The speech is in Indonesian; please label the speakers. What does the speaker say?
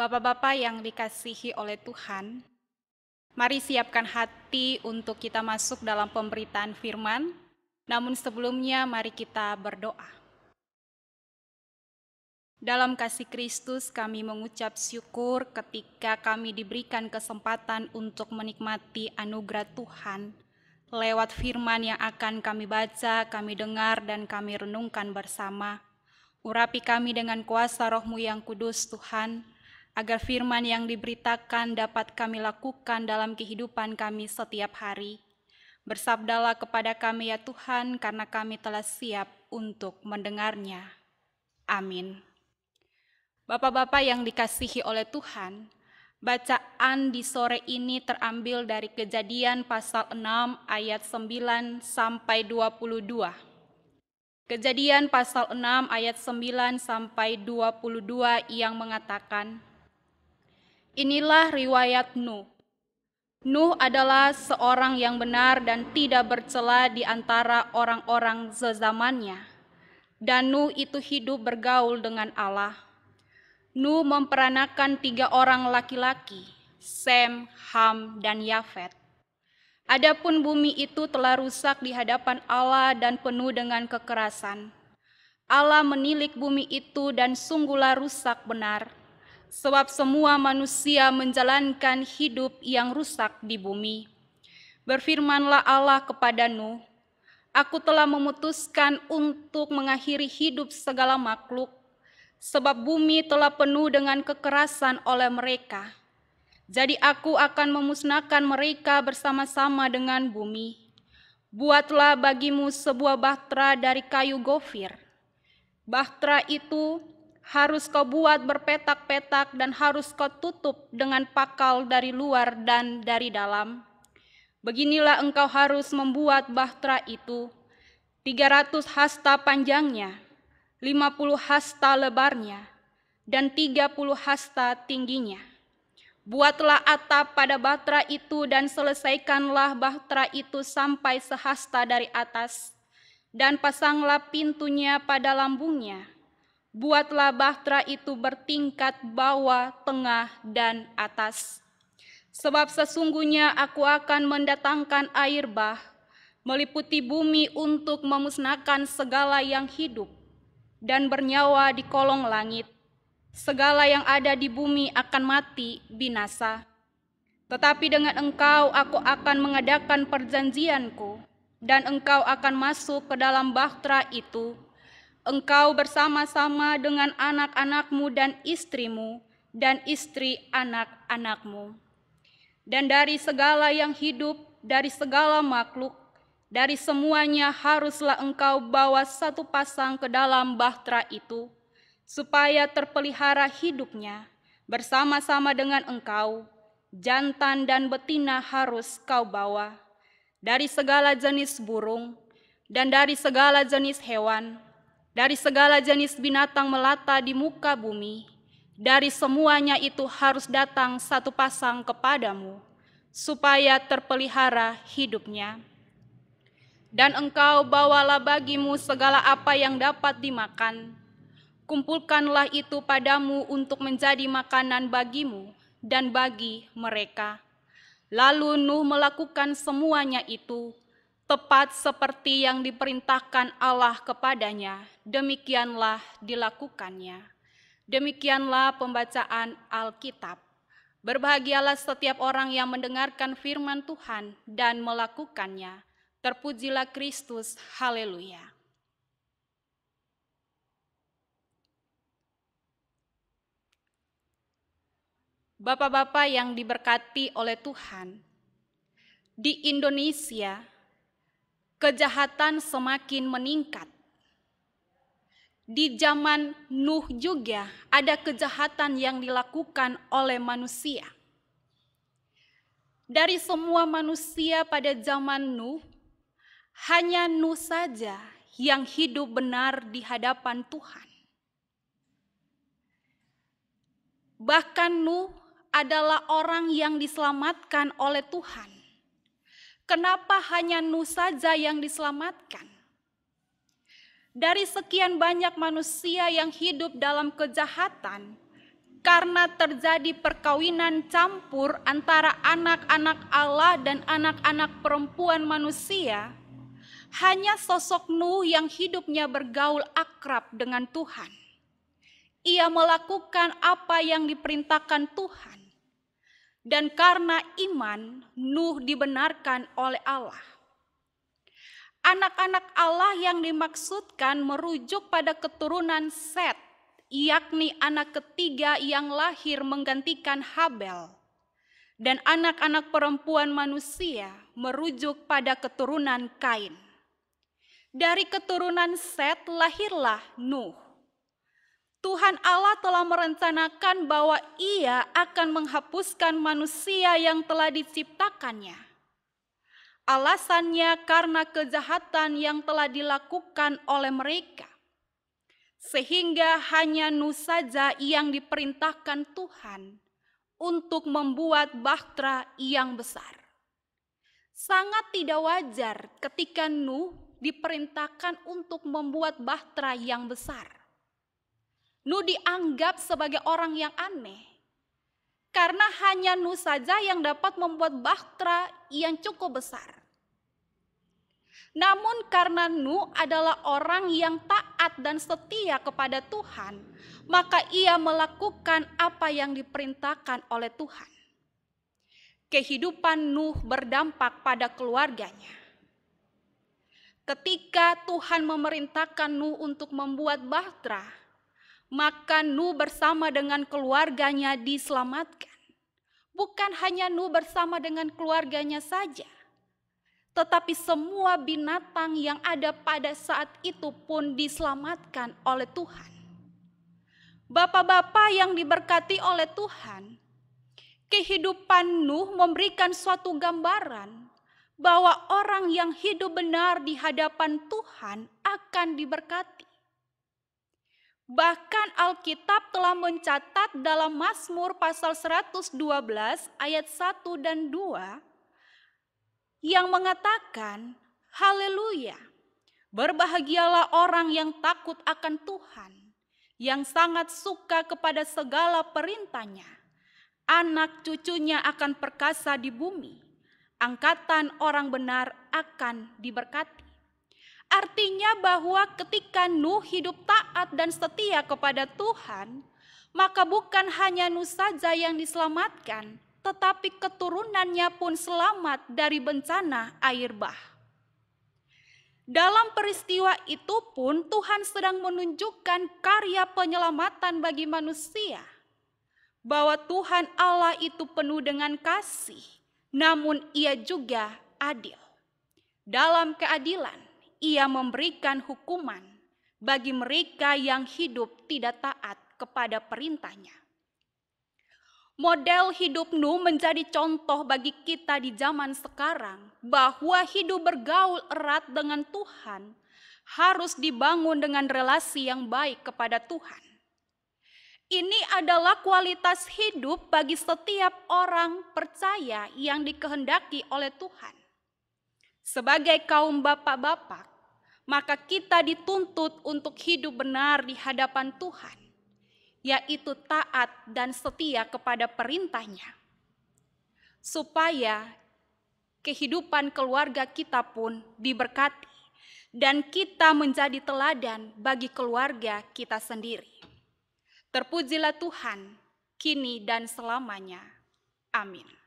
Speaker 1: Bapak-bapak yang dikasihi oleh Tuhan, mari siapkan hati untuk kita masuk dalam pemberitaan firman. Namun sebelumnya mari kita berdoa. Dalam kasih Kristus kami mengucap syukur ketika kami diberikan kesempatan untuk menikmati anugerah Tuhan lewat firman yang akan kami baca, kami dengar, dan kami renungkan bersama. Urapi kami dengan kuasa rohmu yang kudus Tuhan, agar firman yang diberitakan dapat kami lakukan dalam kehidupan kami setiap hari. Bersabdalah kepada kami ya Tuhan, karena kami telah siap untuk mendengarnya. Amin. Bapak-bapak yang dikasihi oleh Tuhan, bacaan di sore ini terambil dari kejadian pasal 6 ayat 9 sampai 22. Kejadian pasal 6 ayat 9 sampai 22 yang mengatakan, Inilah riwayat Nuh. Nuh adalah seorang yang benar dan tidak bercela di antara orang-orang sezamannya. Dan Nuh itu hidup bergaul dengan Allah. Nuh memperanakan tiga orang laki-laki, Sem, Ham, dan Yafet. Adapun bumi itu telah rusak di hadapan Allah dan penuh dengan kekerasan. Allah menilik bumi itu dan sungguhlah rusak benar sebab semua manusia menjalankan hidup yang rusak di bumi. Berfirmanlah Allah kepada Nuh, Aku telah memutuskan untuk mengakhiri hidup segala makhluk, sebab bumi telah penuh dengan kekerasan oleh mereka. Jadi aku akan memusnahkan mereka bersama-sama dengan bumi. Buatlah bagimu sebuah bahtera dari kayu gofir. Bahtera itu harus kau buat berpetak-petak dan harus kau tutup dengan pakal dari luar dan dari dalam. Beginilah engkau harus membuat bahtera itu, 300 hasta panjangnya, 50 hasta lebarnya, dan 30 hasta tingginya. Buatlah atap pada bahtera itu dan selesaikanlah bahtera itu sampai sehasta dari atas, dan pasanglah pintunya pada lambungnya, Buatlah bahtera itu bertingkat bawah, tengah, dan atas. Sebab sesungguhnya aku akan mendatangkan air bah, meliputi bumi untuk memusnahkan segala yang hidup dan bernyawa di kolong langit. Segala yang ada di bumi akan mati binasa. Tetapi dengan engkau aku akan mengadakan perjanjianku, dan engkau akan masuk ke dalam bahtera itu, engkau bersama-sama dengan anak-anakmu dan istrimu, dan istri anak-anakmu. Dan dari segala yang hidup, dari segala makhluk, dari semuanya haruslah engkau bawa satu pasang ke dalam bahtera itu, supaya terpelihara hidupnya bersama-sama dengan engkau. Jantan dan betina harus kau bawa dari segala jenis burung dan dari segala jenis hewan, dari segala jenis binatang melata di muka bumi, dari semuanya itu harus datang satu pasang kepadamu, supaya terpelihara hidupnya. Dan engkau bawalah bagimu segala apa yang dapat dimakan. Kumpulkanlah itu padamu untuk menjadi makanan bagimu dan bagi mereka. Lalu Nuh melakukan semuanya itu tepat seperti yang diperintahkan Allah kepadanya, demikianlah dilakukannya. Demikianlah pembacaan Alkitab. Berbahagialah setiap orang yang mendengarkan firman Tuhan dan melakukannya. Terpujilah Kristus, haleluya. Bapak-bapak yang diberkati oleh Tuhan, di Indonesia, kejahatan semakin meningkat. Di zaman Nuh juga ada kejahatan yang dilakukan oleh manusia. Dari semua manusia pada zaman Nuh, hanya Nuh saja yang hidup benar di hadapan Tuhan. Bahkan Nuh adalah orang yang diselamatkan oleh Tuhan Kenapa hanya Nuh saja yang diselamatkan? Dari sekian banyak manusia yang hidup dalam kejahatan, karena terjadi perkawinan campur antara anak-anak Allah dan anak-anak perempuan manusia, hanya sosok Nuh yang hidupnya bergaul akrab dengan Tuhan. Ia melakukan apa yang diperintahkan Tuhan dan karena iman, Nuh dibenarkan oleh Allah. Anak-anak Allah yang dimaksudkan merujuk pada keturunan Set, yakni anak ketiga yang lahir menggantikan Habel. Dan anak-anak perempuan manusia merujuk pada keturunan Kain. Dari keturunan Set lahirlah Nuh Tuhan Allah telah merencanakan bahwa Ia akan menghapuskan manusia yang telah diciptakannya. Alasannya karena kejahatan yang telah dilakukan oleh mereka, sehingga hanya Nuh saja yang diperintahkan Tuhan untuk membuat bahtera yang besar. Sangat tidak wajar ketika Nuh diperintahkan untuk membuat bahtera yang besar Nu dianggap sebagai orang yang aneh. Karena hanya Nu saja yang dapat membuat bahtera yang cukup besar. Namun karena Nu adalah orang yang taat dan setia kepada Tuhan, maka ia melakukan apa yang diperintahkan oleh Tuhan. Kehidupan Nuh berdampak pada keluarganya. Ketika Tuhan memerintahkan Nuh untuk membuat bahtera, maka Nuh bersama dengan keluarganya diselamatkan. Bukan hanya Nuh bersama dengan keluarganya saja, tetapi semua binatang yang ada pada saat itu pun diselamatkan oleh Tuhan. Bapak-bapak yang diberkati oleh Tuhan, kehidupan Nuh memberikan suatu gambaran bahwa orang yang hidup benar di hadapan Tuhan akan diberkati. Bahkan Alkitab telah mencatat dalam Mazmur pasal 112 ayat 1 dan 2 yang mengatakan, Haleluya, berbahagialah orang yang takut akan Tuhan, yang sangat suka kepada segala perintahnya. Anak cucunya akan perkasa di bumi, angkatan orang benar akan diberkati. Artinya bahwa ketika Nuh hidup taat dan setia kepada Tuhan, maka bukan hanya Nuh saja yang diselamatkan, tetapi keturunannya pun selamat dari bencana air bah. Dalam peristiwa itu pun Tuhan sedang menunjukkan karya penyelamatan bagi manusia. Bahwa Tuhan Allah itu penuh dengan kasih, namun ia juga adil. Dalam keadilan, ia memberikan hukuman bagi mereka yang hidup tidak taat kepada perintahnya. Model hidup Nuh menjadi contoh bagi kita di zaman sekarang bahwa hidup bergaul erat dengan Tuhan harus dibangun dengan relasi yang baik kepada Tuhan. Ini adalah kualitas hidup bagi setiap orang percaya yang dikehendaki oleh Tuhan. Sebagai kaum bapak-bapak, maka kita dituntut untuk hidup benar di hadapan Tuhan, yaitu taat dan setia kepada perintahnya, supaya kehidupan keluarga kita pun diberkati dan kita menjadi teladan bagi keluarga kita sendiri. Terpujilah Tuhan, kini dan selamanya. Amin.